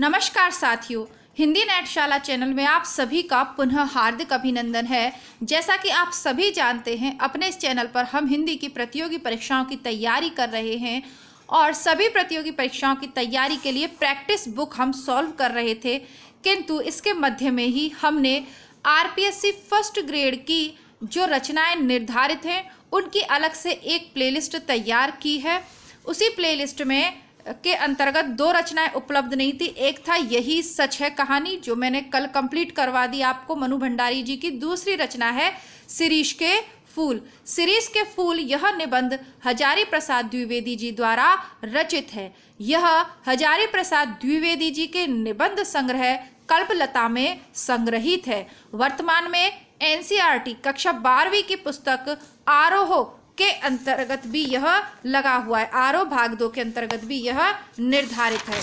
नमस्कार साथियों हिंदी नेटशाला चैनल में आप सभी का पुनः हार्दिक अभिनंदन है जैसा कि आप सभी जानते हैं अपने इस चैनल पर हम हिंदी की प्रतियोगी परीक्षाओं की तैयारी कर रहे हैं और सभी प्रतियोगी परीक्षाओं की तैयारी के लिए प्रैक्टिस बुक हम सॉल्व कर रहे थे किंतु इसके मध्य में ही हमने आर फर्स्ट ग्रेड की जो रचनाएँ निर्धारित हैं उनकी अलग से एक प्ले तैयार की है उसी प्ले में के अंतर्गत दो रचनाएं उपलब्ध नहीं थी एक था यही सच है कहानी जो मैंने कल कंप्लीट करवा दी आपको मनु भंडारी जी की दूसरी रचना है सिरीश के फूल सीरीज के फूल यह निबंध हजारी प्रसाद द्विवेदी जी द्वारा रचित है यह हजारी प्रसाद द्विवेदी जी के निबंध संग्रह कल्पलता में संग्रहित है वर्तमान में एनसीआरटी कक्षा बारहवीं की पुस्तक आरोह के अंतर्गत भी यह लगा हुआ है आरओ भाग दो के अंतर्गत भी यह निर्धारित है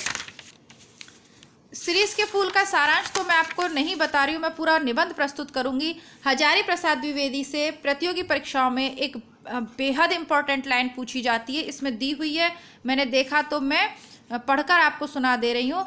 सीरीज के फूल का सारांश तो मैं आपको नहीं बता रही हूँ मैं पूरा निबंध प्रस्तुत करूंगी हजारी प्रसाद द्विवेदी से प्रतियोगी परीक्षाओं में एक बेहद इंपॉर्टेंट लाइन पूछी जाती है इसमें दी हुई है मैंने देखा तो मैं पढ़कर आपको सुना दे रही हूँ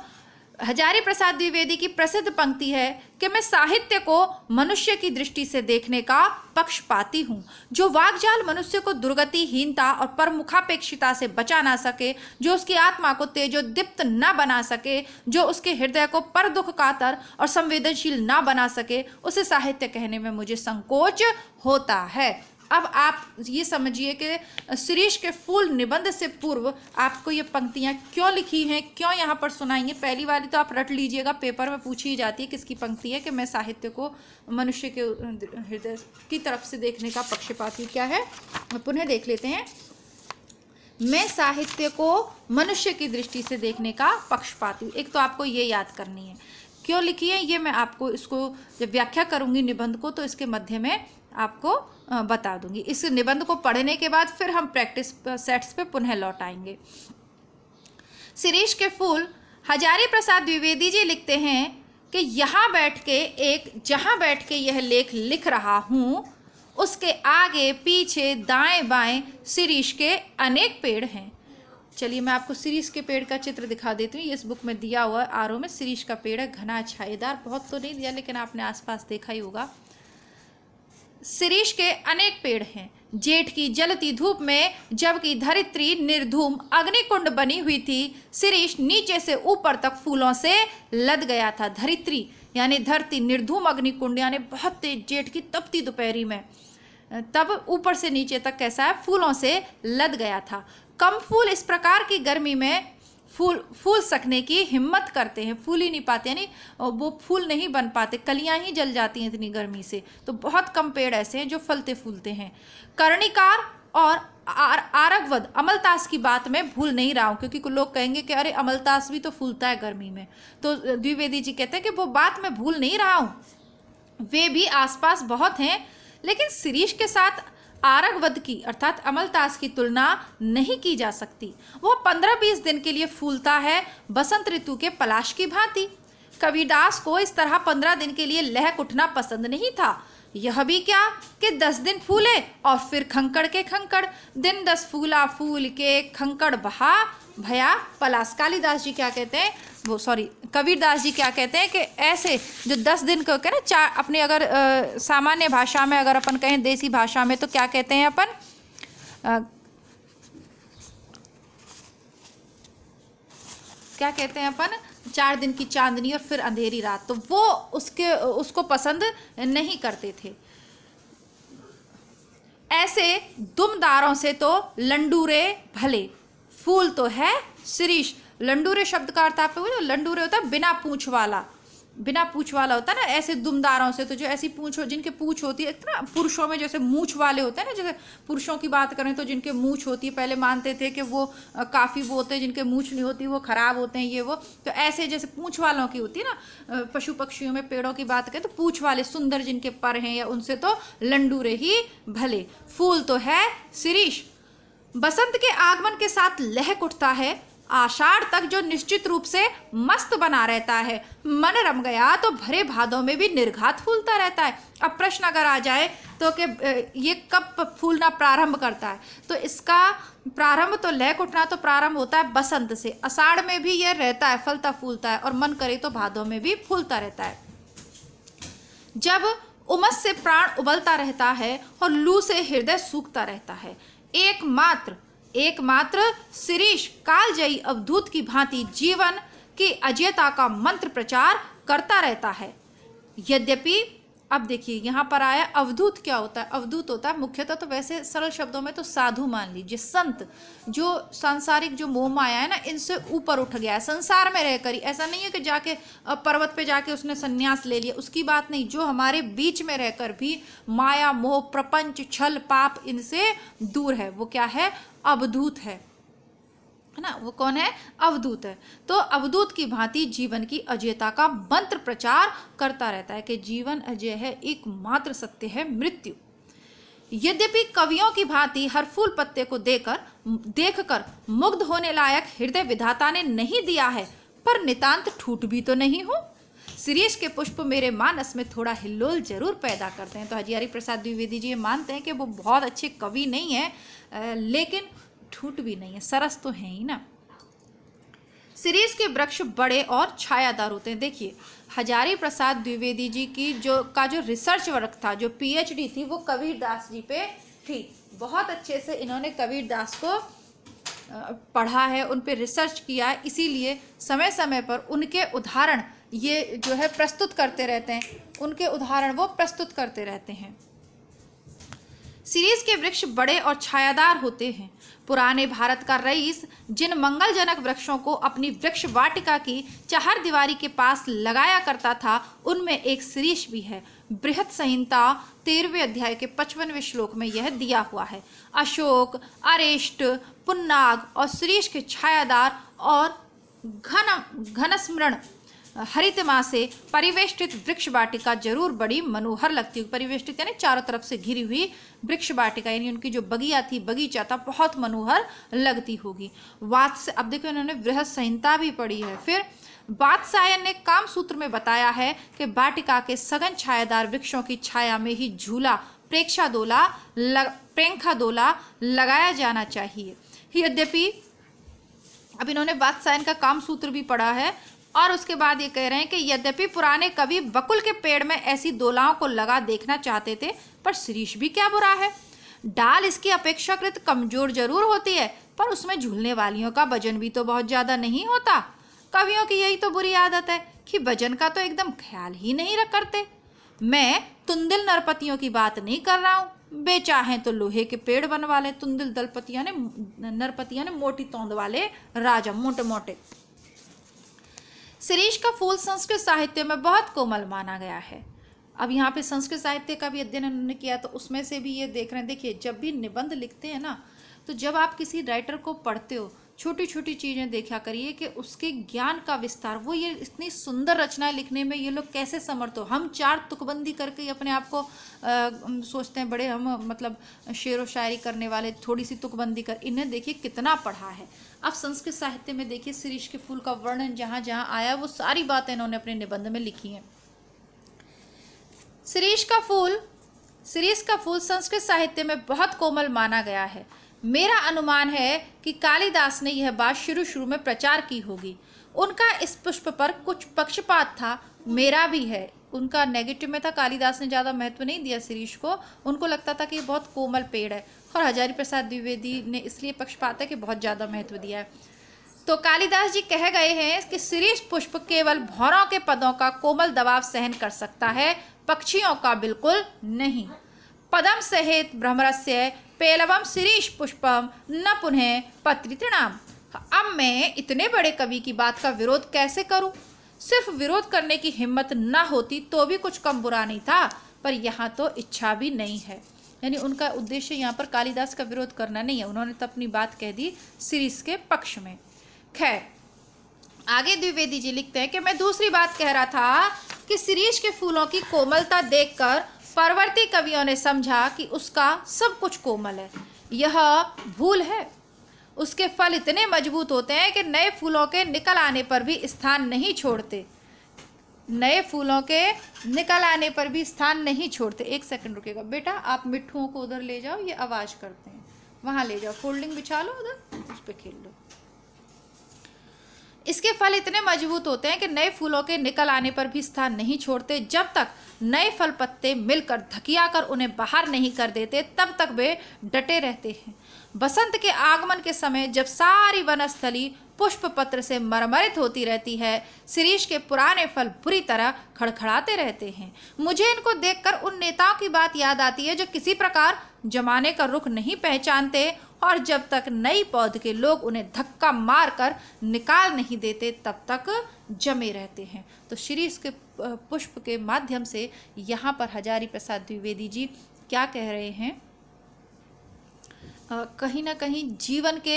हजारी प्रसाद द्विवेदी की प्रसिद्ध पंक्ति है कि मैं साहित्य को मनुष्य की दृष्टि से देखने का पक्ष पाती हूँ जो वाकजाल मनुष्य को दुर्गति हीनता और परमुखापेक्षिता से बचा ना सके जो उसकी आत्मा को तेजोदीप्त न बना सके जो उसके हृदय को पर दुख कातर और संवेदनशील न बना सके उसे साहित्य कहने में मुझे संकोच होता है अब आप ये समझिए कि श्रीश के फूल निबंध से पूर्व आपको ये पंक्तियाँ क्यों लिखी हैं क्यों यहाँ पर सुनाएंगे पहली वाली तो आप रट लीजिएगा पेपर में पूछी जाती है किसकी पंक्ति है कि मैं साहित्य को मनुष्य के हृदय की तरफ से देखने का ही क्या है पुनः देख लेते हैं मैं साहित्य को मनुष्य की दृष्टि से देखने का पक्षपाती एक तो आपको ये याद करनी है क्यों लिखी है ये मैं आपको इसको जब व्याख्या करूँगी निबंध को तो इसके मध्य में आपको बता दूंगी इस निबंध को पढ़ने के बाद फिर हम प्रैक्टिस सेट्स पे पुनः लौट आएंगे शिरीष के फूल हजारी प्रसाद द्विवेदी जी लिखते हैं कि यहाँ बैठ के एक जहाँ बैठ के यह लेख लिख रहा हूँ उसके आगे पीछे दाएं बाएं शिरीष के अनेक पेड़ हैं चलिए मैं आपको शिरीष के पेड़ का चित्र दिखा देती हूँ इस बुक में दिया हुआ है आर में शिरीष का पेड़ है घना छाएदार बहुत तो नहीं दिया लेकिन आपने आसपास देखा ही होगा सिरीश के अनेक पेड़ हैं जेठ की जलती धूप में जबकि धरित्री निर्धूम अग्निकुंड बनी हुई थी सिरीश नीचे से ऊपर तक फूलों से लद गया था धरित्री यानी धरती निर्धूम अग्निकुंड यानी बहुत तेज जेठ की तपती दोपहरी में तब ऊपर से नीचे तक कैसा है फूलों से लद गया था कम फूल इस प्रकार की गर्मी में फूल फूल सकने की हिम्मत करते हैं फूल ही नहीं पाते यानी वो फूल नहीं बन पाते कलियां ही जल जाती हैं इतनी गर्मी से तो बहुत कम पेड़ ऐसे हैं जो फलते फूलते हैं कर्णिकार और आर आरगवध अमलतास की बात मैं भूल नहीं रहा हूँ क्योंकि लोग कहेंगे कि अरे अमलतास भी तो फूलता है गर्मी में तो द्विवेदी जी कहते हैं कि वो बात मैं भूल नहीं रहा हूँ वे भी आसपास बहुत हैं लेकिन शिरीष के साथ आरगवध की अर्थात अमलतास की तुलना नहीं की जा सकती वह पंद्रह बीस दिन के लिए फूलता है बसंत ऋतु के पलाश की भांति कविदास को इस तरह पंद्रह दिन के लिए लहक उठना पसंद नहीं था यह भी क्या कि दस दिन फूले और फिर खंकड़ के खंकड़ दिन दस फूला फूल के खंकड़ बहा भया पलास कालिदास जी क्या कहते हैं वो सॉरी कबीरदास जी क्या कहते हैं कि ऐसे जो दस दिन को कह ना चार अपने अगर सामान्य भाषा में अगर अपन कहें देसी भाषा में तो क्या कहते हैं अपन क्या कहते हैं अपन चार दिन की चांदनी और फिर अंधेरी रात तो वो उसके उसको पसंद नहीं करते थे ऐसे दुमदारों से तो लंडूरे भले फूल तो है श्रीश लंडूरे शब्द का अर्थ आपको तो लंडूरे होता है बिना पूछ वाला बिना पूछ वाला होता है ना ऐसे दुमदारों से तो जो ऐसी पूछ हो जिनके पूछ होती है इतना पुरुषों में जैसे मूछ वाले होते हैं ना जैसे पुरुषों की बात करें तो जिनके मूछ होती है पहले मानते थे कि वो काफ़ी वो होते हैं जिनके मूछ नहीं होती वो ख़राब होते हैं ये वो तो ऐसे जैसे पूछ वालों की होती है ना पशु पक्षियों में पेड़ों की बात करें तो पूछ वाले सुंदर जिनके पर हैं या उनसे तो लंडूरे ही भले फूल तो है शिरीष बसंत के आगमन के साथ लहक उठता है आषाढ़ तक जो निश्चित रूप से मस्त बना रहता है मन रम गया तो भरे भादों में भी निर्घात फूलता रहता है अब प्रश्न अगर आ जाए तो कि ये कब फूलना प्रारंभ करता है तो इसका प्रारंभ तो लहक उठना तो प्रारंभ होता है बसंत से अषाढ़ में भी यह रहता है फलता फूलता है और मन करे तो भादों में भी फूलता रहता है जब उमस से प्राण उबलता रहता है और लू से हृदय सूखता रहता है एकमात्र एकमात्र शिरीष कालजयी अवधूत की भांति जीवन की अजयता का मंत्र प्रचार करता रहता है यद्यपि अब देखिए यहाँ पर आया अवधूत क्या होता है अवधूत होता है मुख्यतः तो वैसे सरल शब्दों में तो साधु मान लीजिए संत जो सांसारिक जो मोह माया है ना इनसे ऊपर उठ गया है संसार में रह कर ही ऐसा नहीं है कि जाके पर्वत पे जाके उसने संन्यास ले लिया उसकी बात नहीं जो हमारे बीच में रहकर भी माया मोह प्रपंच छल पाप इनसे दूर है वो क्या है अवधूत है है ना वो कौन है अवधूत है तो अवधूत की भांति जीवन की अजयता का मंत्र प्रचार करता रहता है कि जीवन अजय है एकमात्र सत्य है मृत्यु यद्यपि कवियों की भांति हर फूल पत्ते को देकर देखकर मुग्ध होने लायक हृदय विधाता ने नहीं दिया है पर नितांत ठूट भी तो नहीं हूँ सिरीश के पुष्प मेरे मानस में थोड़ा हिल्लोल जरूर पैदा करते हैं तो हजियारी प्रसाद द्विवेदी जी मानते हैं कि वो बहुत अच्छे कवि नहीं है लेकिन ठूट भी नहीं है सरस तो है ही ना सीरीज के वृक्ष बड़े और छायादार होते हैं देखिए हजारी प्रसाद द्विवेदी जी की जो का जो रिसर्च वर्क था जो पीएचडी थी वो कबीर दास जी पे थी बहुत अच्छे से इन्होंने कबीर दास को पढ़ा है उन पर रिसर्च किया है इसीलिए समय समय पर उनके उदाहरण ये जो है प्रस्तुत करते रहते हैं उनके उदाहरण वो प्रस्तुत करते रहते हैं सीरीज के वृक्ष बड़े और छायादार होते हैं पुराने भारत का रईस जिन मंगलजनक वृक्षों को अपनी वृक्ष वाटिका की चार दीवारी के पास लगाया करता था उनमें एक शीर्ष भी है बृहद संहिता तेरहवें अध्याय के पचपनवें श्लोक में यह दिया हुआ है अशोक अरेष्ट पुन्नाग और शीर्ष के छायादार और घन घनस्मरण हरित माँ से परिवेष्टित वृक्ष वाटिका जरूर बड़ी मनोहर लगती है परिवेष्टित यानी चारों तरफ से घिरी हुई वृक्ष वाटिका यानी उनकी जो बगिया थी बगीचा था बहुत मनोहर लगती होगी से अब देखो इन्होंने वृहद संहिता भी पढ़ी है फिर बादशायन ने सूत्र में बताया है कि वाटिका के सघन छायादार वृक्षों की छाया में ही झूला प्रेक्षा दोला लग, प्रेंखा दोला लगाया जाना चाहिए यद्यपि अब इन्होंने बादशायन का काम सूत्र भी पढ़ा है और उसके बाद ये कह रहे हैं कि यद्यपि पुराने कवि बकुल के पेड़ में ऐसी दोलाओं को लगा देखना चाहते थे पर शीरीष भी क्या बुरा है डाल इसकी अपेक्षाकृत कमजोर जरूर होती है पर उसमें झूलने वालियों का वजन भी तो बहुत ज़्यादा नहीं होता कवियों की यही तो बुरी आदत है कि वजन का तो एकदम ख्याल ही नहीं रख करते मैं तुंदिल नरपतियों की बात नहीं कर रहा हूँ बेचाहे तो लोहे के पेड़ बनवा लें तुंदिल दलपतिया ने नरपतिया ने मोटी तोंद वाले राजा मोटे मोटे शिरीष का फूल संस्कृत साहित्य में बहुत कोमल माना गया है अब यहाँ पे संस्कृत साहित्य का भी अध्ययन उन्होंने किया तो उसमें से भी ये देख रहे हैं देखिए जब भी निबंध लिखते हैं ना तो जब आप किसी राइटर को पढ़ते हो छोटी छोटी चीज़ें देखा करिए कि उसके ज्ञान का विस्तार वो ये इतनी सुंदर रचनाएं लिखने में ये लोग कैसे समर्थ हो हम चार तुकबंदी करके अपने आप को सोचते हैं बड़े हम मतलब शेर व शायरी करने वाले थोड़ी सी तुकबंदी कर इन्हें देखिए कितना पढ़ा है अब संस्कृत साहित्य में देखिए शीरीष के फूल का वर्णन जहाँ जहाँ आया वो सारी बातें इन्होंने अपने निबंध में लिखी हैं शीरीष का फूल शीरीष का फूल संस्कृत साहित्य में बहुत कोमल माना गया है मेरा अनुमान है कि कालिदास ने यह बात शुरू शुरू में प्रचार की होगी उनका इस पुष्प पर कुछ पक्षपात था मेरा भी है उनका नेगेटिव में था कालिदास ने ज़्यादा महत्व नहीं दिया शीरीष को उनको लगता था कि यह बहुत कोमल पेड़ है और हजारी प्रसाद द्विवेदी ने इसलिए पक्षपाता के बहुत ज़्यादा महत्व दिया है तो कालिदास जी कह गए हैं कि शीरीष पुष्प केवल भौरों के पदों का कोमल दबाव सहन कर सकता है पक्षियों का बिल्कुल नहीं पदम सहित भ्रमरस्य पेलवम सिरीश पुष्पम न पुनः पत्रितृणाम अब मैं इतने बड़े कवि की बात का विरोध कैसे करूं? सिर्फ विरोध करने की हिम्मत न होती तो भी कुछ कम बुरा नहीं था पर यहाँ तो इच्छा भी नहीं है यानी उनका उद्देश्य यहाँ पर कालिदास का विरोध करना नहीं है उन्होंने तो अपनी बात कह दी सीरीज के पक्ष में खैर आगे द्विवेदी जी लिखते हैं कि मैं दूसरी बात कह रहा था कि सीरीज के फूलों की कोमलता देखकर परवर्ती कवियों ने समझा कि उसका सब कुछ कोमल है यह भूल है उसके फल इतने मजबूत होते हैं कि नए फूलों के निकल आने पर भी स्थान नहीं छोड़ते नए फूलों के निकल आने पर भी स्थान नहीं छोड़ते एक सेकंड रुकेगा बेटा आप मिट्ठुओं को उधर ले जाओ ये आवाज़ करते हैं वहाँ ले जाओ फोल्डिंग बिछा लो उधर उस पर खेल लो इसके फल इतने मजबूत होते हैं कि नए फूलों के निकल आने पर भी स्थान नहीं छोड़ते जब तक नए फल पत्ते मिलकर धकिया कर उन्हें बाहर नहीं कर देते तब तक वे डटे रहते हैं बसंत के आगमन के समय जब सारी वनस्थली पुष्प पत्र से मरमरित होती रहती है शिरीष के पुराने फल बुरी तरह खड़खड़ाते रहते हैं मुझे इनको देखकर उन नेताओं की बात याद आती है जो किसी प्रकार जमाने का रुख नहीं पहचानते और जब तक नई पौध के लोग उन्हें धक्का मार कर निकाल नहीं देते तब तक जमे रहते हैं तो शिरीष के पुष्प के माध्यम से यहाँ पर हजारी प्रसाद द्विवेदी जी क्या कह रहे हैं कहीं ना कहीं जीवन के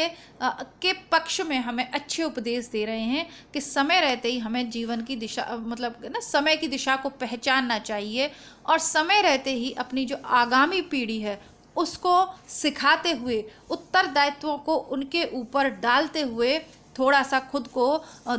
के पक्ष में हमें अच्छे उपदेश दे रहे हैं कि समय रहते ही हमें जीवन की दिशा मतलब ना समय की दिशा को पहचानना चाहिए और समय रहते ही अपनी जो आगामी पीढ़ी है उसको सिखाते हुए उत्तरदायित्वों को उनके ऊपर डालते हुए थोड़ा सा खुद को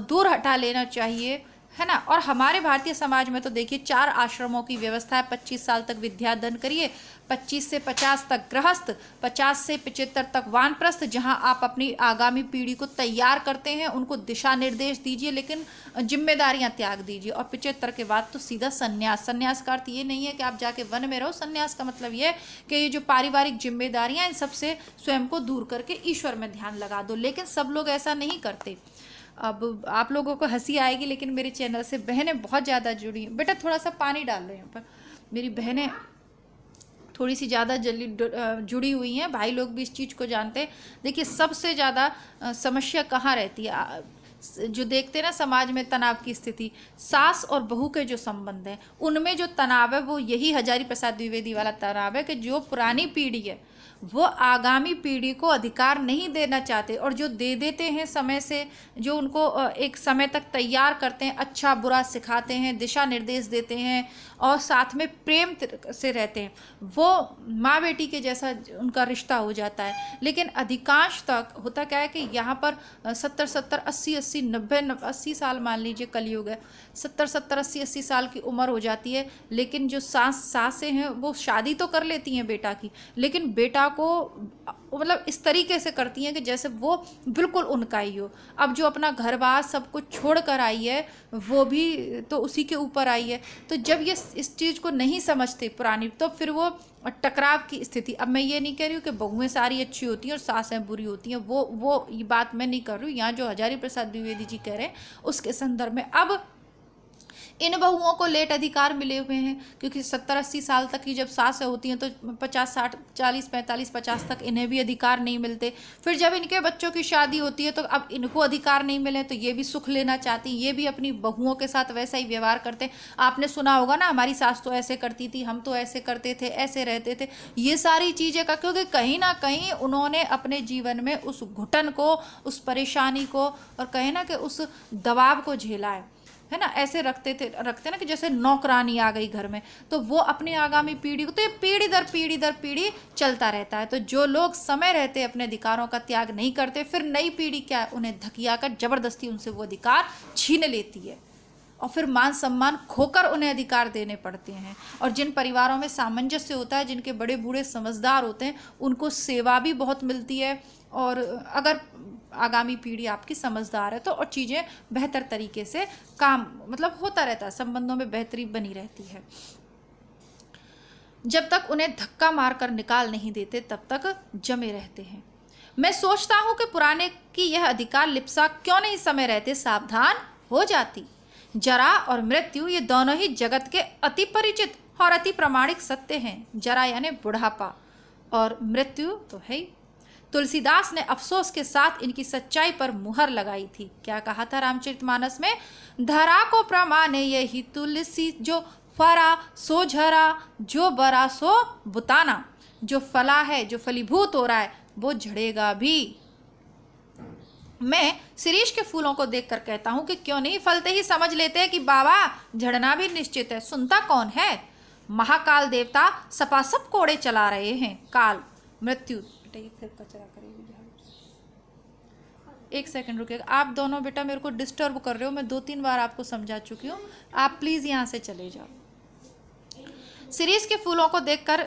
दूर हटा लेना चाहिए है ना और हमारे भारतीय समाज में तो देखिए चार आश्रमों की व्यवस्था है पच्चीस साल तक विद्यादान करिए पच्चीस से पचास तक गृहस्थ पचास से पिचहत्तर तक वानप्रस्थ जहां आप अपनी आगामी पीढ़ी को तैयार करते हैं उनको दिशा निर्देश दीजिए लेकिन जिम्मेदारियां त्याग दीजिए और पिचहत्तर के बाद तो सीधा संन्यास संन्यास का अर्थ ये नहीं है कि आप जाके वन में रहो संन्यास का मतलब ये कि ये जो पारिवारिक जिम्मेदारियाँ इन सबसे स्वयं को दूर करके ईश्वर में ध्यान लगा दो लेकिन सब लोग ऐसा नहीं करते अब आप लोगों को हंसी आएगी लेकिन मेरे चैनल से बहनें बहुत ज़्यादा जुड़ी हैं बेटा थोड़ा सा पानी डाल रहे हैं पर मेरी बहनें थोड़ी सी ज़्यादा जल्दी जुड़ी हुई हैं भाई लोग भी इस चीज़ को जानते हैं देखिए सबसे ज़्यादा समस्या कहाँ रहती है जो देखते हैं ना समाज में तनाव की स्थिति सास और बहू के जो संबंध हैं उनमें जो तनाव है वो यही हजारी प्रसाद द्विवेदी वाला तनाव है कि जो पुरानी पीढ़ी है वो आगामी पीढ़ी को अधिकार नहीं देना चाहते और जो दे देते हैं समय से जो उनको एक समय तक तैयार करते हैं अच्छा बुरा सिखाते हैं दिशा निर्देश देते हैं और साथ में प्रेम से रहते हैं वो माँ बेटी के जैसा उनका रिश्ता हो जाता है लेकिन अधिकांश तक होता क्या है कि यहाँ पर सत्तर सत्तर अस्सी अस्सी नब्बे अस्सी साल मान लीजिए कलयुग है सत्तर सत्तर अस्सी अस्सी साल की उम्र हो जाती है लेकिन जो सास सासें हैं वो शादी तो कर लेती हैं बेटा की लेकिन बेटा को मतलब इस तरीके से करती हैं कि जैसे वो बिल्कुल उनका ही हो अब जो अपना घर बार सब कुछ छोड़ कर आई है वो भी तो उसी के ऊपर आई है तो जब ये इस चीज़ को नहीं समझते पुरानी तो फिर वो टकराव की स्थिति अब मैं ये नहीं कह रही हूँ कि बहुएँ सारी अच्छी होती हैं और सासें बुरी होती हैं वो वो ये बात मैं नहीं कर रही हूँ यहाँ जो हजारी प्रसाद द्विवेदी जी कह रहे हैं उसके संदर्भ में अब इन बहुओं को लेट अधिकार मिले हुए हैं क्योंकि सत्तर अस्सी साल तक की जब सास होती हैं तो पचास साठ चालीस पैंतालीस पचास तक इन्हें भी अधिकार नहीं मिलते फिर जब इनके बच्चों की शादी होती है तो अब इनको अधिकार नहीं मिले तो ये भी सुख लेना चाहती ये भी अपनी बहुओं के साथ वैसा ही व्यवहार करते आपने सुना होगा ना हमारी सास तो ऐसे करती थी हम तो ऐसे करते थे ऐसे रहते थे ये सारी चीज़ें का क्योंकि कहीं ना कहीं उन्होंने अपने जीवन में उस घुटन को उस परेशानी को और कहीं ना कि उस दबाव को झेला है है ना ऐसे रखते थे रखते ना कि जैसे नौकरानी आ गई घर में तो वो अपनी आगामी पीढ़ी को तो ये पीढ़ी दर पीढ़ी दर पीढ़ी चलता रहता है तो जो लोग समय रहते अपने अधिकारों का त्याग नहीं करते फिर नई पीढ़ी क्या उन्हें धकिया कर जबरदस्ती उनसे वो अधिकार छीन लेती है और फिर मान सम्मान खोकर उन्हें अधिकार देने पड़ते हैं और जिन परिवारों में सामंजस्य होता है जिनके बड़े बूढ़े समझदार होते हैं उनको सेवा भी बहुत मिलती है और अगर आगामी पीढ़ी आपकी समझदार है तो और चीज़ें बेहतर तरीके से काम मतलब होता रहता है संबंधों में बेहतरी बनी रहती है जब तक उन्हें धक्का मार कर निकाल नहीं देते तब तक जमे रहते हैं मैं सोचता हूँ कि पुराने की यह अधिकार लिप्सा क्यों नहीं समय रहते सावधान हो जाती जरा और मृत्यु ये दोनों ही जगत के अति परिचित और अति प्रमाणिक सत्य हैं जरा यानी बुढ़ापा और मृत्यु तो है ही तुलसीदास ने अफसोस के साथ इनकी सच्चाई पर मुहर लगाई थी क्या कहा था रामचरितमानस में धरा को प्रमाण यही तुलसी जो फरा सो झरा जो बरा सो बुताना जो फला है जो फलीभूत हो रहा है वो झड़ेगा भी मैं शिरीष के फूलों को देखकर कहता हूं कि क्यों नहीं फलते ही समझ लेते हैं कि बाबा झड़ना भी निश्चित है सुनता कौन है महाकाल देवता सपासप कोड़े चला रहे हैं काल मृत्यु हटाइए फिर कचरा करेगी झाड़ू एक सेकंड रुकिएगा आप दोनों बेटा मेरे को डिस्टर्ब कर रहे हो मैं दो तीन बार आपको समझा चुकी हूँ आप प्लीज़ यहाँ से चले जाओ सीरीज़ के फूलों को देखकर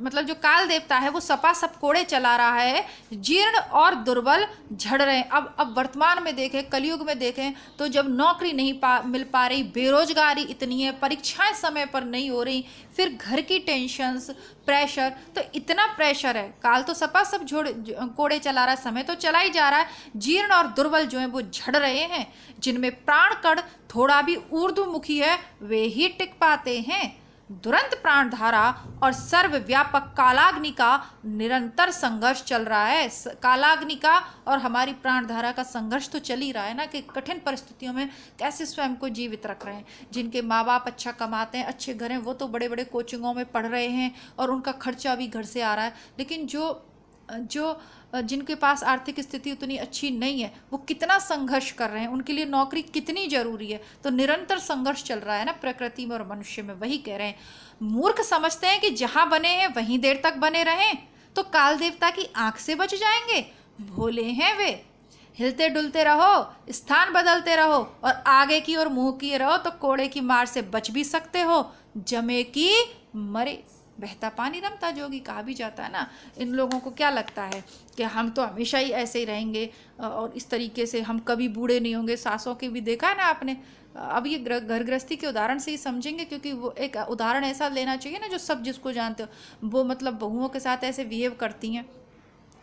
मतलब जो काल देवता है वो सपा सप कोड़े चला रहा है जीर्ण और दुर्बल झड़ रहे हैं अब अब वर्तमान में देखें कलयुग में देखें तो जब नौकरी नहीं पा मिल पा रही बेरोजगारी इतनी है परीक्षाएं समय पर नहीं हो रही फिर घर की टेंशंस प्रेशर तो इतना प्रेशर है काल तो सपा सब झोड़ कोड़े चला रहा है समय तो चला ही जा रहा है जीर्ण और दुर्बल जो हैं वो झड़ रहे हैं जिनमें प्राण कण थोड़ा भी ऊर्ध्वमुखी है वे ही टिक पाते हैं दुरंत प्राणधारा और सर्वव्यापक कालाग्नि का निरंतर संघर्ष चल रहा है कालाग्नि का और हमारी प्राणधारा का संघर्ष तो चल ही रहा है ना कि कठिन परिस्थितियों में कैसे स्वयं को जीवित रख रहे हैं जिनके माँ बाप अच्छा कमाते हैं अच्छे घर हैं वो तो बड़े बड़े कोचिंगों में पढ़ रहे हैं और उनका खर्चा भी घर से आ रहा है लेकिन जो जो जिनके पास आर्थिक स्थिति उतनी अच्छी नहीं है वो कितना संघर्ष कर रहे हैं उनके लिए नौकरी कितनी ज़रूरी है तो निरंतर संघर्ष चल रहा है ना प्रकृति में और मनुष्य में वही कह रहे हैं मूर्ख समझते हैं कि जहाँ बने हैं वहीं देर तक बने रहें तो काल देवता की आँख से बच जाएंगे भोले हैं वे हिलते डुलते रहो स्थान बदलते रहो और आगे की ओर मुँह किए रहो तो कोड़े की मार से बच भी सकते हो जमे की मरे बहता पानी रमता जोगी कहा भी जाता है ना इन लोगों को क्या लगता है कि हम तो हमेशा ही ऐसे ही रहेंगे और इस तरीके से हम कभी बूढ़े नहीं होंगे सासों के भी देखा है ना आपने अब ये घर गृहस्थी के उदाहरण से ही समझेंगे क्योंकि वो एक उदाहरण ऐसा लेना चाहिए ना जो सब जिसको जानते हो वो मतलब बहुओं के साथ ऐसे बिहेव करती हैं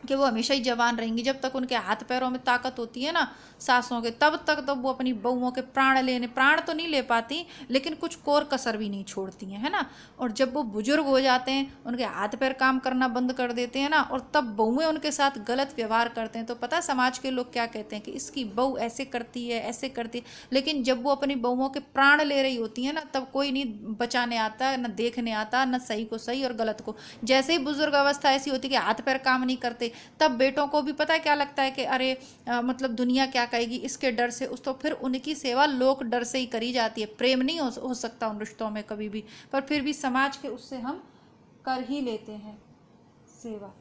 कि वो हमेशा ही जवान रहेंगी जब तक उनके हाथ पैरों में ताकत होती है ना सासों के तब तक तो वो अपनी बहुओं के प्राण लेने प्राण तो नहीं ले पाती लेकिन कुछ कोर कसर भी नहीं छोड़ती हैं है ना और जब वो बुजुर्ग हो जाते हैं उनके हाथ पैर काम करना बंद कर देते हैं ना और तब बहुएँ उनके साथ गलत व्यवहार करते हैं तो पता समाज के लोग क्या कहते हैं कि इसकी बहू ऐसे करती है ऐसे करती है लेकिन जब वो अपनी बहुओं के प्राण ले रही होती हैं ना तब कोई नहीं बचाने आता ना देखने आता ना सही को सही और गलत को जैसे ही बुजुर्ग अवस्था ऐसी होती कि हाथ पैर काम नहीं करते तब बेटों को भी पता है क्या लगता है कि अरे आ, मतलब दुनिया क्या कहेगी इसके डर से उस तो फिर उनकी सेवा लोक डर से ही करी जाती है प्रेम नहीं हो, हो सकता उन रिश्तों में कभी भी पर फिर भी समाज के उससे हम कर ही लेते हैं सेवा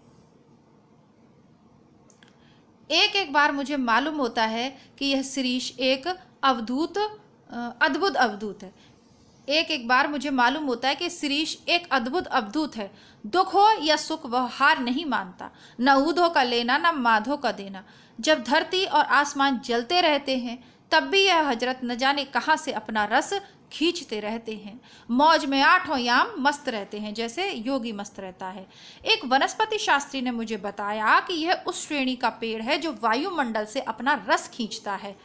एक एक बार मुझे मालूम होता है कि यह शीरीष एक अवधूत अद्भुत अवधूत है एक एक बार मुझे मालूम होता है कि श्रीश एक अद्भुत अवधूत है दुख हो या सुख वह हार नहीं मानता न ऊधो का लेना न माधो का देना जब धरती और आसमान जलते रहते हैं तब भी यह हजरत न जाने कहाँ से अपना रस खींचते रहते हैं मौज में आठों याम मस्त रहते हैं जैसे योगी मस्त रहता है एक वनस्पति शास्त्री ने मुझे बताया कि यह उस श्रेणी का पेड़ है जो वायुमंडल से अपना रस खींचता है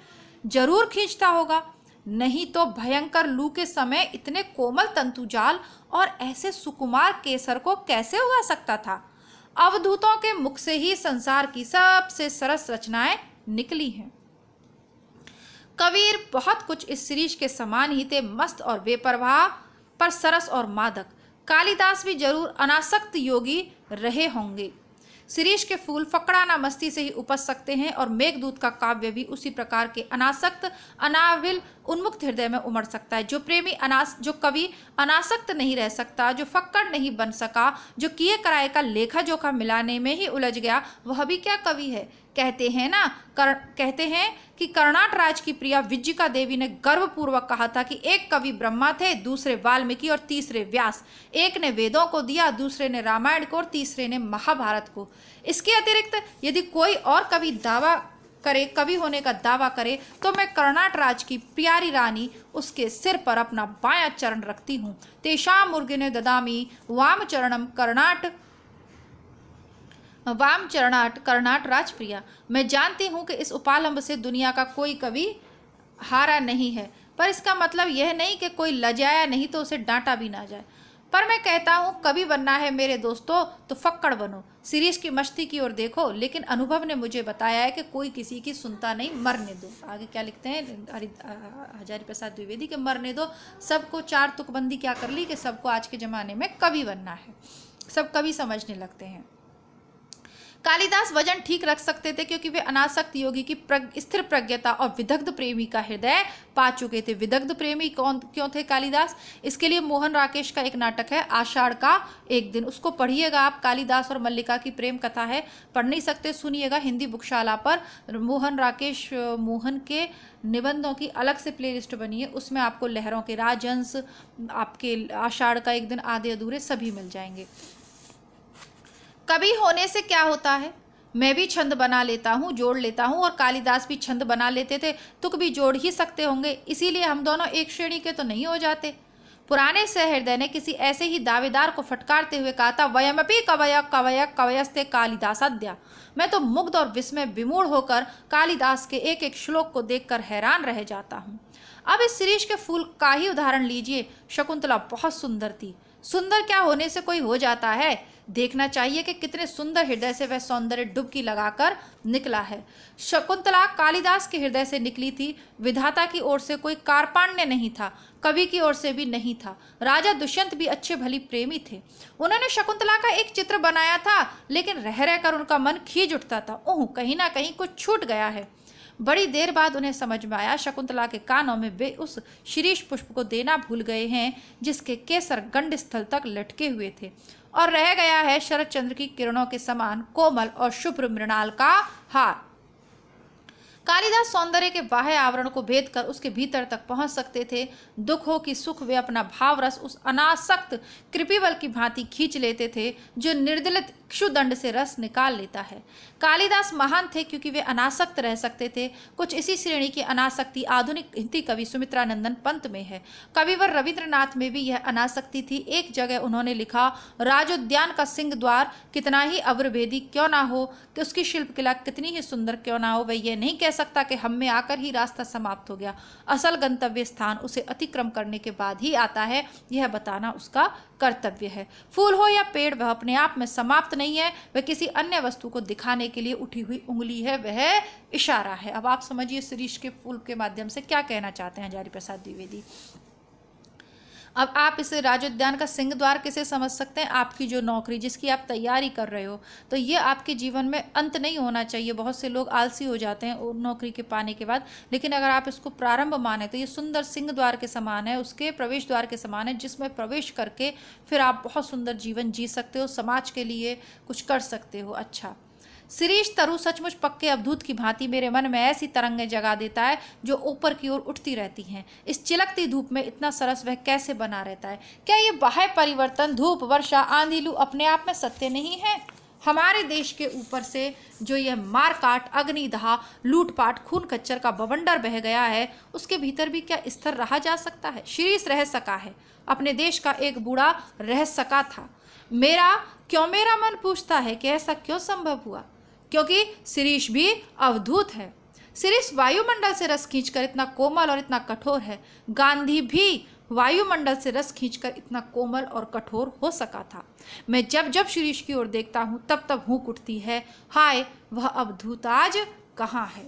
जरूर खींचता होगा नहीं तो भयंकर लू के समय इतने कोमल तंतुजाल और ऐसे सुकुमार केसर को कैसे उगा सकता था अवधूतों के मुख से ही संसार की सबसे सरस रचनाएं निकली हैं कबीर बहुत कुछ इस शीरीष के समान ही थे मस्त और बेपरवाह पर सरस और मादक कालिदास भी जरूर अनासक्त योगी रहे होंगे शिरीष के फूल फकड़ाना मस्ती से ही उपज सकते हैं और मेघदूत का काव्य भी उसी प्रकार के अनासक्त अनाविल उन्मुक्त हृदय में उमड़ सकता है जो प्रेमी अनास जो कवि अनासक्त नहीं रह सकता जो फक्कड़ नहीं बन सका जो किए कराए का लेखा जोखा मिलाने में ही उलझ गया वह भी क्या कवि है कहते हैं ना कर कहते हैं कि कर्नाट राज की प्रिया विज्जिका देवी ने गर्वपूर्वक कहा था कि एक कवि ब्रह्मा थे दूसरे वाल्मीकि और तीसरे व्यास एक ने वेदों को दिया दूसरे ने रामायण को और तीसरे ने महाभारत को इसके अतिरिक्त यदि कोई और कवि दावा करे कवि होने का दावा करे तो मैं कर्नाट राज की प्यारी रानी उसके सिर पर अपना बाया चरण रखती हूँ तेषा मुर्गिने ददामी वाम चरणम कर्नाट वाम चरणाट कर्णाट राजप्रिया मैं जानती हूँ कि इस उपालंब से दुनिया का कोई कवि हारा नहीं है पर इसका मतलब यह नहीं कि कोई लजाया नहीं तो उसे डांटा भी ना जाए पर मैं कहता हूँ कवि बनना है मेरे दोस्तों तो फक्कड़ बनो सीरीज की मस्ती की ओर देखो लेकिन अनुभव ने मुझे बताया है कि कोई किसी की सुनता नहीं मरने दो आगे क्या लिखते हैं हजारी प्रसाद द्विवेदी के मरने दो सबको चार तुकबंदी क्या कर ली कि सबको आज के ज़माने में कवि बनना है सब कवि समझने लगते हैं कालिदास वजन ठीक रख सकते थे क्योंकि वे अनासक्त योगी की प्रग, स्थिर प्रज्ञता और विदग्ध प्रेमी का हृदय पा चुके थे विदग्ध प्रेमी कौन क्यों थे कालिदास इसके लिए मोहन राकेश का एक नाटक है आषाढ़ का एक दिन उसको पढ़िएगा आप कालिदास और मल्लिका की प्रेम कथा है पढ़ नहीं सकते सुनिएगा हिंदी बुकशाला पर मोहन राकेश मोहन के निबंधों की अलग से प्लेलिस्ट बनी है उसमें आपको लहरों के राजंस आपके आषाढ़ का एक दिन आधे अधूरे सभी मिल जाएंगे कभी होने से क्या होता है मैं भी छंद बना लेता हूँ जोड़ लेता हूँ और कालिदास भी छंद बना लेते थे तुक भी जोड़ ही सकते होंगे इसीलिए हम दोनों एक श्रेणी के तो नहीं हो जाते पुराने सहृदय ने किसी ऐसे ही दावेदार को फटकारते हुए कहा था वयमपि कवय कवय कवयस्ते कालिदासाद्या मैं तो मुग्ध और विस्मय विमूढ़ होकर कालिदास के एक एक श्लोक को देखकर हैरान रह जाता हूँ अब इस शीरीष के फूल का ही उदाहरण लीजिए शकुंतला बहुत सुंदर थी सुंदर क्या होने से कोई हो जाता है देखना चाहिए कि कितने सुंदर हृदय से वह सौंदर्य डुबकी लगाकर निकला है शकुंतला कालिदास के हृदय से निकली थी विधाता की ओर से कोई कारपाण्य नहीं था कवि की ओर से भी नहीं था राजा दुष्यंत भी अच्छे भली प्रेमी थे उन्होंने शकुंतला का एक चित्र बनाया था लेकिन रह रहकर उनका मन खींच उठता था ओह कहीं ना कहीं कुछ छूट गया है बड़ी देर बाद उन्हें समझ में आया शकुंतला के कानों में वे उस शीरीष पुष्प को देना भूल गए हैं जिसके केसर गंड स्थल तक लटके हुए थे और रह गया है शरद चंद्र की किरणों के समान कोमल और शुभ्र मृणाल का हार कालिदास सौंदर्य के बाह्य आवरण को भेद कर उसके भीतर तक पहुंच सकते थे दुख हो कि सुख वे अपना भाव रस उस अनासक्त कृपिवल की भांति खींच लेते थे जो निर्दलित क्षुदंड से रस निकाल लेता है कालिदास महान थे क्योंकि वे अनासक्त रह सकते थे कुछ इसी श्रेणी की अनासक्ति आधुनिक हिंदी कवि सुमित्रानंदन पंत में है कविवर रविंद्रनाथ में भी यह अनासक्ति थी एक जगह उन्होंने लिखा राजोद्यान का सिंह द्वार कितना ही अवरभेदी क्यों ना हो कि उसकी किला कितनी ही सुंदर क्यों ना हो वह यह नहीं कह सकता कि हम में आकर ही रास्ता समाप्त हो गया असल गंतव्य स्थान उसे अतिक्रम करने के बाद ही आता है यह बताना उसका कर्तव्य है फूल हो या पेड़ वह अपने आप में समाप्त नहीं है वह किसी अन्य वस्तु को दिखाने के लिए उठी हुई उंगली है वह इशारा है अब आप समझिए सुरीश के फूल के माध्यम से क्या कहना चाहते हैं हजारी प्रसाद द्विवेदी अब आप इसे राज्य उद्यान का सिंह द्वार किसे समझ सकते हैं आपकी जो नौकरी जिसकी आप तैयारी कर रहे हो तो ये आपके जीवन में अंत नहीं होना चाहिए बहुत से लोग आलसी हो जाते हैं नौकरी के पाने के बाद लेकिन अगर आप इसको प्रारंभ माने तो ये सुंदर सिंह द्वार के समान है उसके प्रवेश द्वार के समान है जिसमें प्रवेश करके फिर आप बहुत सुंदर जीवन जी सकते हो समाज के लिए कुछ कर सकते हो अच्छा श्रीश तरु सचमुच पक्के अवधूत की भांति मेरे मन में ऐसी तरंगें जगा देता है जो ऊपर की ओर उठती रहती हैं इस चिलकती धूप में इतना सरस वह कैसे बना रहता है क्या ये बाह्य परिवर्तन धूप वर्षा आंधीलू अपने आप में सत्य नहीं है हमारे देश के ऊपर से जो यह मारकाट अग्निदहा लूटपाट खून कच्चर का बवंडर बह गया है उसके भीतर भी क्या स्थिर रहा जा सकता है शीर्ष रह सका है अपने देश का एक बूढ़ा रह सका था मेरा क्यों मेरा मन पूछता है कि ऐसा क्यों संभव हुआ क्योंकि शिरीष भी अवधूत है शिरीष वायुमंडल से रस खींचकर इतना कोमल और इतना कठोर है गांधी भी वायुमंडल से रस खींचकर इतना कोमल और कठोर हो सका था मैं जब जब शिरीष की ओर देखता हूँ तब तब हूँ उठती है हाय वह अवधूत आज कहाँ है